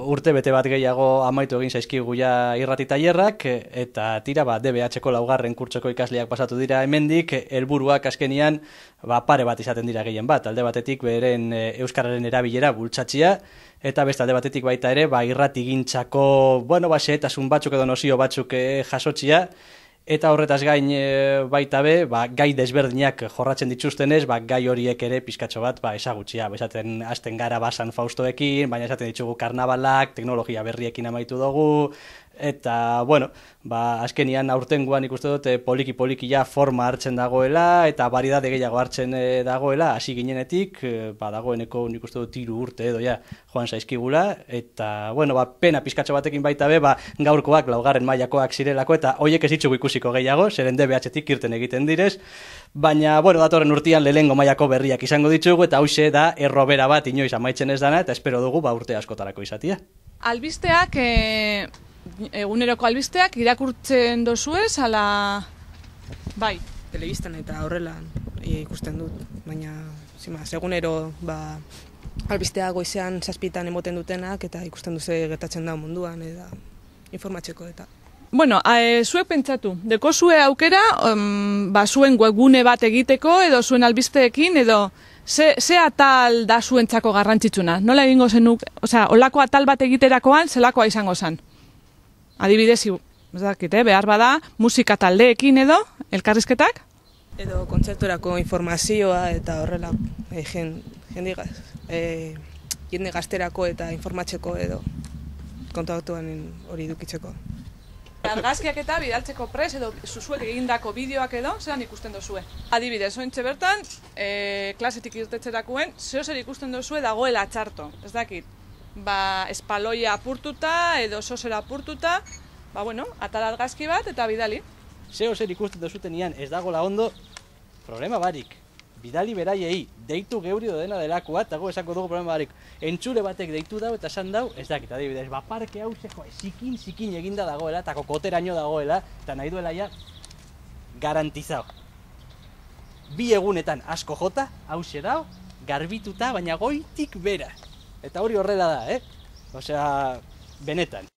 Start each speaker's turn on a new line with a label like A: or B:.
A: urte bete bat gehiago amaitu egin zaizkigu ja irrati eta tira ba DBHko laugarren kurtzeko ikasleak pasatu dira hemendik helburuak askenean ba pare bat izaten dira gehien bat alde batetik beren e, euskararen erabilera bultzatzia eta beste alde batetik baita ere ba irrati gintzako bueno ba xetasun batzuk edo nozio batzuk eh, jasotzia Eta horretaz gain e, baita be, ba, gai desberdinak jorratzen dituztenez, ba, gai horiek ere pizkatxo bat ba, esagutxia. Ba, hasten gara basan faustoekin, baina esaten ditugu karnabalak, teknologia berriekin amaitu dugu, Eta, bueno, ba, azkenian aurtengoan ikuste dute eh, poliki-poliki ja forma hartzen dagoela, eta baridade gehiago hartzen eh, dagoela, hasi ginenetik, e, ba, dagoeneko ikusten dut tiru urte edo ja, joan zaizkigula, eta, bueno, ba, pena pizkatxo batekin baita be, ba, gaurkoak, laugarren mailakoak zirelako, eta hoiek ez ditugu ikusiko gehiago, zeren dbh tik irten egiten direz, baina, bueno, datorren urtean lehengo mailako berriak izango ditugu, eta hause da, errobera bat inoiz amaitzen ez dana, eta espero dugu, ba, urte askotarako izatia.
B: Albisteak, eguneroko albisteak irakurtzen ez, ala... Bai.
C: Telebistan eta horrelan eh, ikusten dut, baina zima, segunero ba, albistea goizean zazpitan emoten dutenak eta ikusten duze gertatzen da munduan eta informatzeko eta.
B: Bueno, a, e, zuek pentsatu, deko zue aukera um, ba, zuen webgune bat egiteko edo zuen albisteekin edo ze, ze atal da zuen txako garrantzitsuna? Nola egingo zenuk, osea, olako atal bat egiterakoan, zelakoa izango zen? adibidez, ez dakit, eh, behar bada, musika taldeekin edo, elkarrizketak?
C: Edo kontzerturako informazioa eta horrela, e, eh, jende eh, jende gazterako eta informatzeko edo kontaktuan hori dukitzeko.
B: Argazkiak eta bidaltzeko pres edo zuzuek egindako bideoak edo, zelan ikusten duzue. Adibidez, ointxe bertan, e, klasetik irtetxerakuen, zeo zer ikusten duzue dagoela txarto, ez dakit, ba, espaloia apurtuta edo sosera apurtuta, ba, bueno, atalargazki bat eta bidali.
A: Ze zer ikusten duzuten ian ez dago la ondo, problema barik. Bidali beraiei, deitu geuri do dena delakoa, bat, dago esako dugu problema barik. Entzule batek deitu dau eta esan dau, ez dakit, adibidez, ba parke hau zeko zikin, zikin eginda dagoela, eta kokoteraino dagoela, eta nahi duela ja, garantizao. Bi egunetan asko jota, hau dau, garbituta, baina goitik bera. Eta hori horrela da, eh? Osea, benetan.